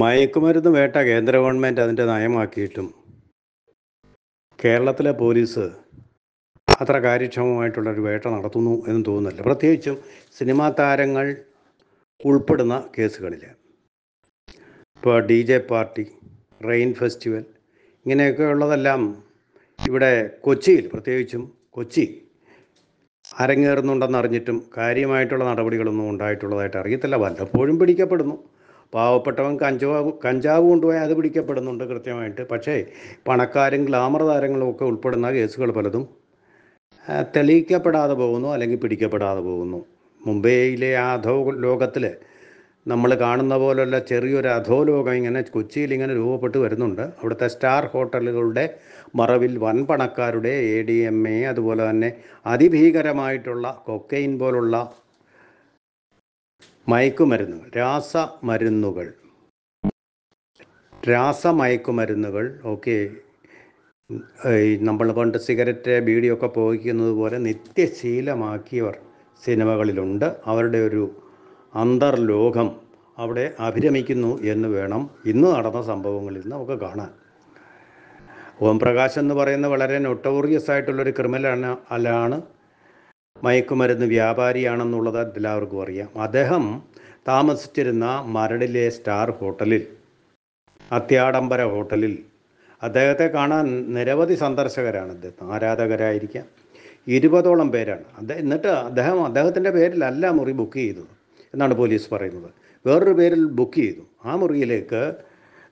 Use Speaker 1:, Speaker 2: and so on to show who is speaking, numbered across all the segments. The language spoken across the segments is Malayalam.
Speaker 1: മയക്കുമരുന്ന് വേട്ട കേന്ദ്ര ഗവൺമെൻറ് അതിൻ്റെ നയമാക്കിയിട്ടും കേരളത്തിലെ പോലീസ് അത്ര കാര്യക്ഷമമായിട്ടുള്ളൊരു വേട്ട നടത്തുന്നു എന്ന് തോന്നുന്നില്ല പ്രത്യേകിച്ചും സിനിമാ താരങ്ങൾ ഉൾപ്പെടുന്ന കേസുകളിൽ ഇപ്പോൾ D J party rain festival ഇങ്ങനെയൊക്കെ ഉള്ളതെല്ലാം ഇവിടെ കൊച്ചിയിൽ പ്രത്യേകിച്ചും കൊച്ചി അരങ്ങേറുന്നുണ്ടെന്നറിഞ്ഞിട്ടും കാര്യമായിട്ടുള്ള നടപടികളൊന്നും ഉണ്ടായിട്ടുള്ളതായിട്ട് അറിയത്തില്ല വല്ലപ്പോഴും പിടിക്കപ്പെടുന്നു പാവപ്പെട്ടവൻ കഞ്ചാവ് കഞ്ചാവ് കൊണ്ടുപോയാൽ അത് പിടിക്കപ്പെടുന്നുണ്ട് കൃത്യമായിട്ട് പക്ഷേ പണക്കാരും ഗ്ലാമർ താരങ്ങളും ഒക്കെ ഉൾപ്പെടുന്ന കേസുകൾ പലതും തെളിയിക്കപ്പെടാതെ പോകുന്നു അല്ലെങ്കിൽ പിടിക്കപ്പെടാതെ പോകുന്നു മുംബൈയിലെ അധോ ലോകത്തിൽ നമ്മൾ കാണുന്ന പോലുള്ള ചെറിയൊരു അധോലോകം ഇങ്ങനെ കൊച്ചിയിൽ ഇങ്ങനെ രൂപപ്പെട്ട് വരുന്നുണ്ട് അവിടുത്തെ സ്റ്റാർ ഹോട്ടലുകളുടെ മറവിൽ വൻപണക്കാരുടെ എ ഡി എം എ അതുപോലെ തന്നെ അതിഭീകരമായിട്ടുള്ള കൊക്കൈൻ പോലുള്ള മയക്കുമരുന്നുകൾ രാസമരുന്നുകൾ രാസമയക്കുമരുന്നുകൾ ഒക്കെ നമ്മൾ പണ്ട് സിഗരറ്റ് ബീഡിയൊക്കെ പോയിക്കുന്നത് പോലെ നിത്യശീലമാക്കിയവർ സിനിമകളിലുണ്ട് അവരുടെ ഒരു അന്തർലോകം അവിടെ അഭിരമിക്കുന്നു എന്ന് വേണം ഇന്ന് നടന്ന സംഭവങ്ങളിൽ നമുക്ക് കാണാൻ ഓം പ്രകാശ് എന്ന് പറയുന്ന വളരെ നൊട്ടോറിയസ് ആയിട്ടുള്ളൊരു ക്രിമിനൽ അല്ലാണ് മയക്കുമരുന്ന് വ്യാപാരിയാണെന്നുള്ളത് എല്ലാവർക്കും അറിയാം അദ്ദേഹം താമസിച്ചിരുന്ന മരടിലെ സ്റ്റാർ ഹോട്ടലിൽ അത്യാഡംബര ഹോട്ടലിൽ അദ്ദേഹത്തെ കാണാൻ നിരവധി സന്ദർശകരാണ് അദ്ദേഹം ആരാധകരായിരിക്കാം ഇരുപതോളം പേരാണ് അദ്ദേഹം എന്നിട്ട് അദ്ദേഹം അദ്ദേഹത്തിൻ്റെ പേരിലല്ല മുറി ബുക്ക് ചെയ്തത് എന്നാണ് പോലീസ് പറയുന്നത് വേറൊരു പേരിൽ ബുക്ക് ചെയ്തു ആ മുറിയിലേക്ക്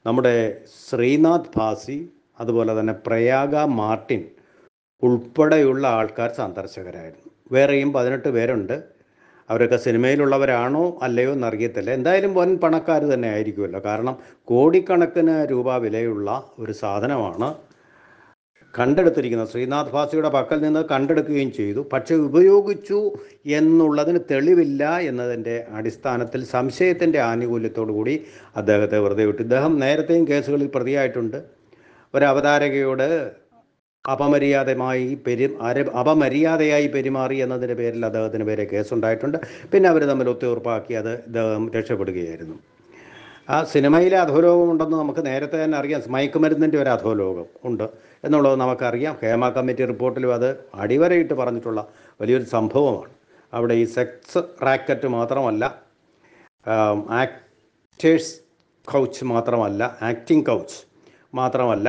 Speaker 1: നമ്മുടെ ശ്രീനാഥ് ഭാസി അതുപോലെ തന്നെ പ്രയാഗ മാർട്ടിൻ ഉൾപ്പെടെയുള്ള ആൾക്കാർ സന്ദർശകരായിരുന്നു വേറെയും പതിനെട്ട് പേരുണ്ട് അവരൊക്കെ സിനിമയിലുള്ളവരാണോ അല്ലയോ എന്നറിയത്തില്ല എന്തായാലും വൻ പണക്കാർ തന്നെ ആയിരിക്കുമല്ലോ കാരണം കോടിക്കണക്കിന് രൂപ വിലയുള്ള ഒരു സാധനമാണ് കണ്ടെടുത്തിരിക്കുന്നത് ശ്രീനാഥ് ഭാസിയുടെ പക്കൽ നിന്ന് കണ്ടെടുക്കുകയും ചെയ്തു പക്ഷേ ഉപയോഗിച്ചു എന്നുള്ളതിന് തെളിവില്ല എന്നതിൻ്റെ അടിസ്ഥാനത്തിൽ സംശയത്തിൻ്റെ ആനുകൂല്യത്തോടു കൂടി അദ്ദേഹത്തെ വെറുതെ വിട്ടു ഇദ്ദേഹം നേരത്തെയും കേസുകളിൽ പ്രതിയായിട്ടുണ്ട് ഒരു അവതാരകയോട് അപമര്യാദമായി പെരു അപമര്യാദയായി പെരുമാറി എന്നതിൻ്റെ പേരിൽ അദ്ദേഹത്തിന് പേരെ കേസുണ്ടായിട്ടുണ്ട് പിന്നെ അവർ തമ്മിൽ ഒത്തുതീർപ്പാക്കി അത് അദ്ദേഹം രക്ഷപ്പെടുകയായിരുന്നു ആ സിനിമയിലെ അധോലോകം ഉണ്ടെന്ന് നമുക്ക് നേരത്തെ തന്നെ അറിയാം മയക്കുമരുന്നിൻ്റെ ഒരു അധോലോകം ഉണ്ട് എന്നുള്ളത് നമുക്കറിയാം ഹേമ കമ്മിറ്റി റിപ്പോർട്ടിലും അത് അടിവരയിട്ട് പറഞ്ഞിട്ടുള്ള വലിയൊരു സംഭവമാണ് അവിടെ ഈ സെക്സ് റാക്കറ്റ് മാത്രമല്ല ആക്ടേഴ്സ് കൗച്ച് മാത്രമല്ല ആക്ടിംഗ് കൗച്ച് മാത്രമല്ല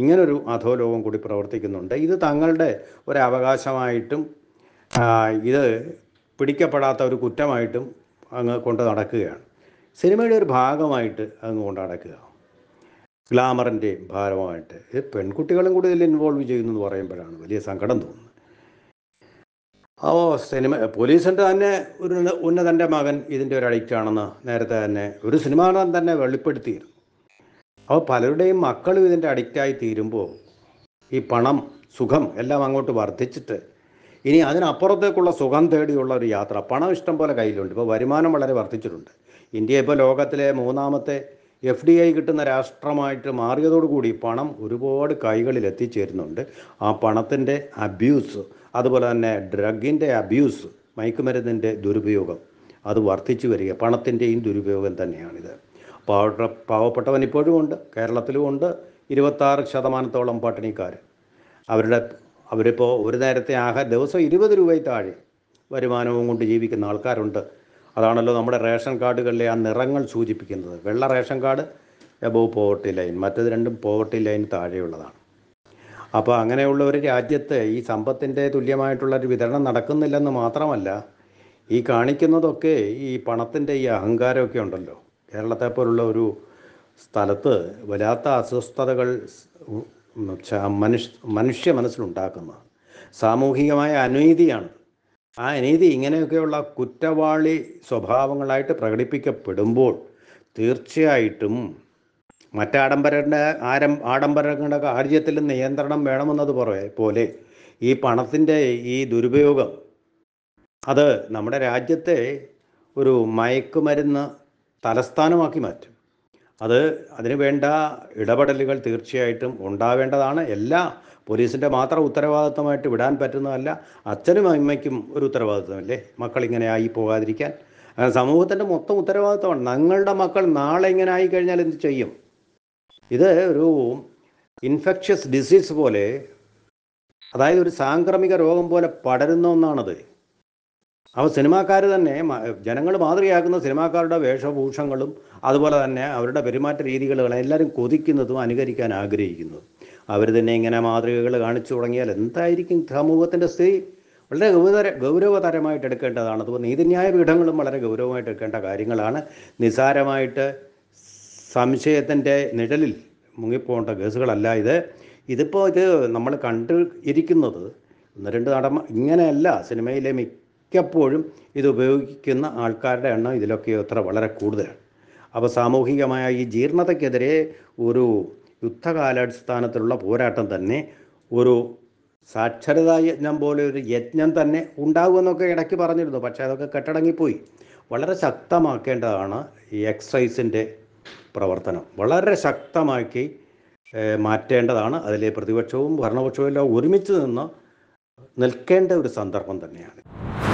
Speaker 1: ഇങ്ങനൊരു അധോലോകം കൂടി പ്രവർത്തിക്കുന്നുണ്ട് ഇത് തങ്ങളുടെ ഒരു അവകാശമായിട്ടും ഇത് പിടിക്കപ്പെടാത്ത ഒരു കുറ്റമായിട്ടും അങ്ങ് കൊണ്ട് നടക്കുകയാണ് സിനിമയുടെ ഒരു ഭാഗമായിട്ട് അങ്ങ് കൊണ്ട് നടക്കുക ഗ്ലാമറിൻ്റെ ഭാരമായിട്ട് ഇത് പെൺകുട്ടികളും കൂടി ഇതിൽ ഇൻവോൾവ് ചെയ്യുന്നു എന്ന് പറയുമ്പോഴാണ് വലിയ സങ്കടം തോന്നുന്നത് ഓ സിനിമ പോലീസിൻ്റെ തന്നെ ഒരു ഉന്നതൻ്റെ മകൻ ഇതിൻ്റെ ഒരു അഡിക്റ്റാണെന്ന് നേരത്തെ തന്നെ ഒരു സിനിമാ തന്നെ വെളിപ്പെടുത്തിയിരുന്നു അപ്പോൾ പലരുടെയും മക്കളും ഇതിൻ്റെ അഡിക്റ്റായി തീരുമ്പോൾ ഈ പണം സുഖം എല്ലാം അങ്ങോട്ട് വർദ്ധിച്ചിട്ട് ഇനി അതിനപ്പുറത്തേക്കുള്ള സുഖം തേടിയുള്ള ഒരു യാത്ര പണം ഇഷ്ടം പോലെ കയ്യിലുണ്ട് ഇപ്പോൾ വരുമാനം വളരെ വർദ്ധിച്ചിട്ടുണ്ട് ഇന്ത്യ ഇപ്പോൾ ലോകത്തിലെ മൂന്നാമത്തെ എഫ് ഡി ഐ കിട്ടുന്ന രാഷ്ട്രമായിട്ട് മാറിയതോടുകൂടി പണം ഒരുപാട് കൈകളിൽ എത്തിച്ചേരുന്നുണ്ട് ആ പണത്തിൻ്റെ അബ്യൂസ് അതുപോലെ തന്നെ ഡ്രഗിൻ്റെ അബ്യൂസ് മയക്കുമരുന്നിൻ്റെ ദുരുപയോഗം അത് വർദ്ധിച്ചു വരിക പണത്തിൻ്റെയും ദുരുപയോഗം തന്നെയാണിത് പാവപ്പെട്ട പാവപ്പെട്ടവൻ ഇപ്പോഴും ഉണ്ട് കേരളത്തിലും ഉണ്ട് ഇരുപത്താറ് ശതമാനത്തോളം പട്ടിണിക്കാർ അവരുടെ അവരിപ്പോൾ ഒരു നേരത്തെ ആഹാരം ദിവസം ഇരുപത് രൂപയിൽ താഴെ വരുമാനവും കൊണ്ട് ജീവിക്കുന്ന ആൾക്കാരുണ്ട് അതാണല്ലോ നമ്മുടെ റേഷൻ കാർഡുകളിലെ ആ നിറങ്ങൾ സൂചിപ്പിക്കുന്നത് വെള്ള ration card above poverty line മറ്റത് രണ്ടും പോവർട്ടി ലൈൻ താഴെയുള്ളതാണ് അപ്പോൾ അങ്ങനെയുള്ള ഒരു രാജ്യത്ത് ഈ സമ്പത്തിൻ്റെ തുല്യമായിട്ടുള്ള ഒരു വിതരണം നടക്കുന്നില്ലെന്ന് മാത്രമല്ല ഈ കാണിക്കുന്നതൊക്കെ ഈ പണത്തിൻ്റെ ഈ അഹങ്കാരമൊക്കെ ഉണ്ടല്ലോ കേരളത്തെ പോലുള്ള ഒരു സ്ഥലത്ത് വരാത്ത അസ്വസ്ഥതകൾ മനുഷ്യ മനുഷ്യ മനസ്സിലുണ്ടാക്കുന്ന സാമൂഹികമായ അനീതിയാണ് ആ അനീതി ഇങ്ങനെയൊക്കെയുള്ള കുറ്റവാളി സ്വഭാവങ്ങളായിട്ട് പ്രകടിപ്പിക്കപ്പെടുമ്പോൾ തീർച്ചയായിട്ടും മറ്റാഡംബരൻ്റെ ആരം ആഡംബരങ്ങളുടെ കാര്യത്തിൽ നിയന്ത്രണം വേണമെന്നത് പോലെ ഈ പണത്തിൻ്റെ ഈ ദുരുപയോഗം അത് നമ്മുടെ രാജ്യത്തെ ഒരു മയക്കുമരുന്ന് തലസ്ഥാനമാക്കി മാറ്റും അത് അതിന് വേണ്ട ഇടപെടലുകൾ തീർച്ചയായിട്ടും ഉണ്ടാവേണ്ടതാണ് എല്ലാ പോലീസിൻ്റെ മാത്രം ഉത്തരവാദിത്വമായിട്ട് വിടാൻ പറ്റുന്നതല്ല അച്ഛനും അമ്മയ്ക്കും ഒരു ഉത്തരവാദിത്വമല്ലേ മക്കളിങ്ങനെ ആയി പോകാതിരിക്കാൻ സമൂഹത്തിൻ്റെ മൊത്തം ഉത്തരവാദിത്വമാണ് ഞങ്ങളുടെ മക്കൾ നാളെ ഇങ്ങനെ ആയി കഴിഞ്ഞാൽ എന്ത് ചെയ്യും ഇത് ഒരു ഇൻഫെക്ഷ്യസ് ഡിസീസ് പോലെ അതായത് ഒരു സാംക്രമിക രോഗം പോലെ പടരുന്ന ഒന്നാണത് അവ സിനിമാക്കാർ തന്നെ ജനങ്ങൾ മാതൃകയാക്കുന്ന സിനിമാക്കാരുടെ വേഷഭൂഷങ്ങളും അതുപോലെ തന്നെ അവരുടെ പെരുമാറ്റ രീതികളും എല്ലാവരും കൊതിക്കുന്നതും അനുകരിക്കാൻ ആഗ്രഹിക്കുന്നു അവർ തന്നെ ഇങ്ങനെ മാതൃകകൾ കാണിച്ചു തുടങ്ങിയാൽ എന്തായിരിക്കും സമൂഹത്തിൻ്റെ സ്ഥിതി വളരെ ഗൗരവതര ഗൗരവതരമായിട്ട് എടുക്കേണ്ടതാണ് അതുപോലെ നീതിന്യായ പീഠങ്ങളും വളരെ ഗൗരവമായിട്ട് എടുക്കേണ്ട കാര്യങ്ങളാണ് നിസാരമായിട്ട് സംശയത്തിൻ്റെ നിഴലിൽ മുങ്ങിപ്പോകേണ്ട കേസുകളല്ല ഇത് ഇതിപ്പോൾ ഇത് നമ്മൾ കണ്ടിരിക്കുന്നത് ഒന്ന് രണ്ട് നടമ ഇങ്ങനെയല്ല സിനിമയിലെ മിക്ക മിക്കപ്പോഴും ഇത് ഉപയോഗിക്കുന്ന ആൾക്കാരുടെ എണ്ണം ഇതിലൊക്കെ അത്ര വളരെ കൂടുതലാണ് അപ്പോൾ സാമൂഹികമായ ഈ ജീർണതയ്ക്കെതിരെ ഒരു യുദ്ധകാലാടിസ്ഥാനത്തിലുള്ള പോരാട്ടം തന്നെ ഒരു സാക്ഷരതാ യജ്ഞം പോലെ ഒരു യജ്ഞം തന്നെ ഉണ്ടാകുമെന്നൊക്കെ ഇടയ്ക്ക് പറഞ്ഞിരുന്നു പക്ഷേ അതൊക്കെ കെട്ടടങ്ങിപ്പോയി വളരെ ശക്തമാക്കേണ്ടതാണ് ഈ എക്സൈസിൻ്റെ പ്രവർത്തനം വളരെ ശക്തമാക്കി മാറ്റേണ്ടതാണ് അതിലെ പ്രതിപക്ഷവും ഭരണപക്ഷവും എല്ലാം ഒരുമിച്ച് നിന്ന് നിൽക്കേണ്ട ഒരു സന്ദർഭം തന്നെയാണ്